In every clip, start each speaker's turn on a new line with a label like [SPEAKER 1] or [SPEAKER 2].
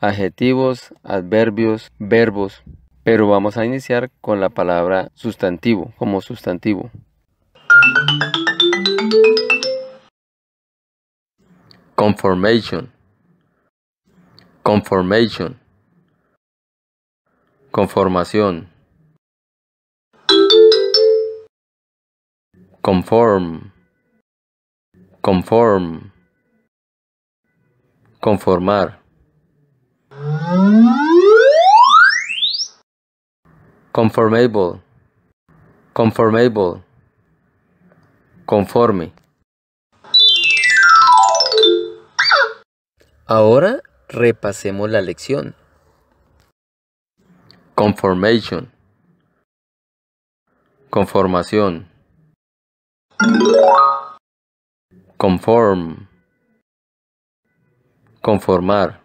[SPEAKER 1] adjetivos, adverbios, verbos, pero vamos a iniciar con la palabra sustantivo, como sustantivo.
[SPEAKER 2] Conformation. Conformation. Conformación. Conform. Conform. Conformar. conformable, conformable, conforme. Ahora repasemos la lección. Conformation. Conformación. Conform. Conformar.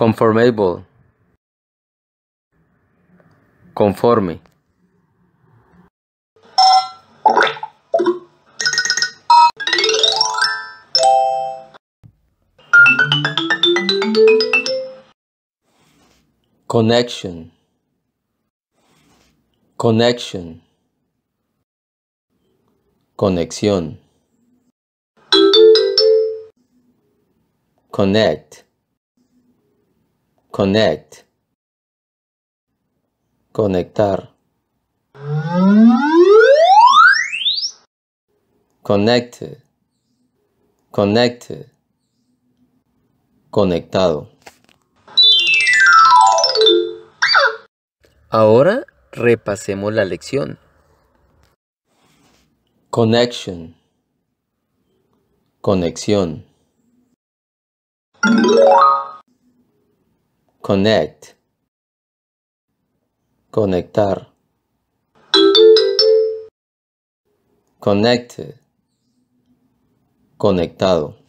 [SPEAKER 2] conformable conforme connection connection conexión connect Connect. Conectar. Connected. Connected. Conectado. Ahora repasemos la lección. Connection. Conexión. Connect. Conectar. Connected. Conectado.